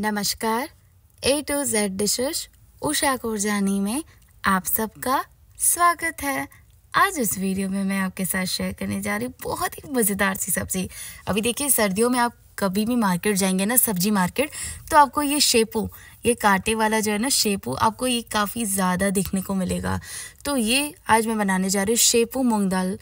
नमस्कार A to Z dishes Usha Kurjani में आप सबका स्वागत है आज इस वीडियो में मैं आपके साथ शेयर करने जा रही हूँ बहुत ही मज़ेदार सी सब्ज़ी अभी देखिए सर्दियों में आप कभी भी मार्केट जाएंगे ना सब्जी मार्केट तो आपको ये शेपू ये कांटे वाला जो है ना शेपू आपको ये काफ़ी ज़्यादा देखने को मिलेगा तो ये आज मैं बनाने जा रही हूँ शेपू मूंग दाल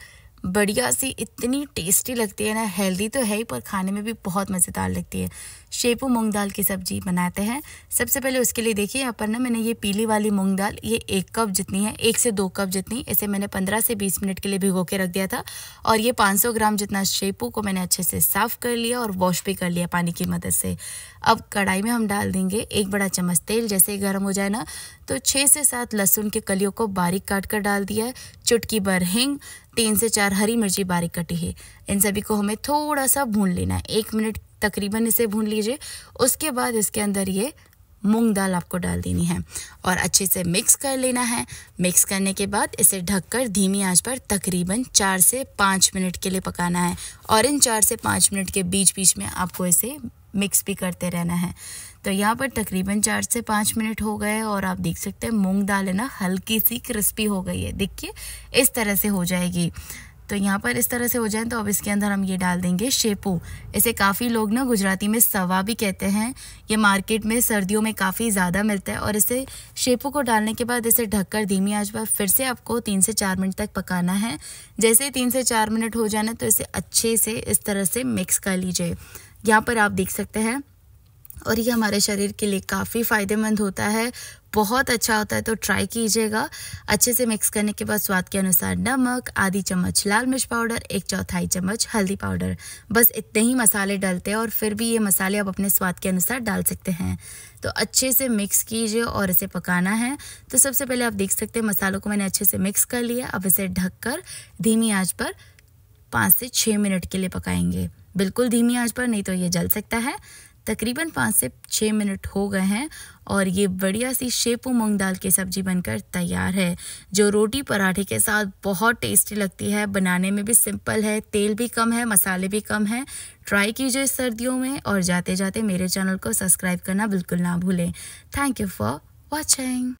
बढ़िया सी इतनी टेस्टी लगती है ना हेल्दी तो है ही पर खाने में भी बहुत मज़ेदार लगती है शेपू मूंग दाल की सब्जी बनाते हैं सबसे पहले उसके लिए देखिए यहाँ पर ना मैंने ये पीली वाली मूंग दाल ये एक कप जितनी है एक से दो कप जितनी इसे मैंने पंद्रह से बीस मिनट के लिए भिगो के रख दिया था और ये पाँच सौ ग्राम जितना शेपू को मैंने अच्छे से साफ़ कर लिया और वॉश भी कर लिया पानी की मदद से अब कढ़ाई में हम डाल देंगे एक बड़ा चम्मच तेल जैसे ही गर्म हो जाए ना तो छः से सात लहसुन के कलियों को बारीक काट कर डाल दिया है चुटकी भर हिंग तीन से चार हरी मिर्ची बारीक कटी है इन सभी को हमें थोड़ा सा भून लेना है एक मिनट तकरीबन इसे भून लीजिए उसके बाद इसके अंदर ये मूंग दाल आपको डाल देनी है और अच्छे से मिक्स कर लेना है मिक्स करने के बाद इसे ढककर धीमी आंच पर तकरीबन चार से पाँच मिनट के लिए पकाना है और इन चार से पाँच मिनट के बीच बीच में आपको इसे मिक्स भी करते रहना है तो यहाँ पर तकरीबन चार से पाँच मिनट हो गए और आप देख सकते हैं मूंग दाल है ना हल्की सी क्रिस्पी हो गई है देखिए इस तरह से हो जाएगी तो यहाँ पर इस तरह से हो जाए तो अब इसके अंदर हम ये डाल देंगे शेपू इसे काफ़ी लोग ना गुजराती में सवा भी कहते हैं ये मार्केट में सर्दियों में काफ़ी ज़्यादा मिलता है और इसे शेपू को डालने के बाद इसे ढककर धीमी आंच पर फिर से आपको तीन से चार मिनट तक पकाना है जैसे ही तीन से चार मिनट हो जाना तो इसे अच्छे से इस तरह से मिक्स कर लीजिए यहाँ पर आप देख सकते हैं और ये हमारे शरीर के लिए काफ़ी फ़ायदेमंद होता है बहुत अच्छा होता है तो ट्राई कीजिएगा अच्छे से मिक्स करने के बाद स्वाद के अनुसार नमक आधी चम्मच लाल मिर्च पाउडर एक चौथाई चम्मच हल्दी पाउडर बस इतने ही मसाले डालते हैं और फिर भी ये मसाले आप अपने स्वाद के अनुसार डाल सकते हैं तो अच्छे से मिक्स कीजिए और इसे पकाना है तो सबसे पहले आप देख सकते हैं मसालों को मैंने अच्छे से मिक्स कर लिया अब इसे ढक धीमी आँच पर पाँच से छः मिनट के लिए पकाएंगे बिल्कुल धीमी आंच पर नहीं तो ये जल सकता है तकरीबन पाँच से छः मिनट हो गए हैं और ये बढ़िया सी शेपू मूंग दाल की सब्ज़ी बनकर तैयार है जो रोटी पराठे के साथ बहुत टेस्टी लगती है बनाने में भी सिंपल है तेल भी कम है मसाले भी कम है ट्राई कीजिए इस सर्दियों में और जाते जाते मेरे चैनल को सब्सक्राइब करना बिल्कुल ना भूलें थैंक यू फॉर वॉचिंग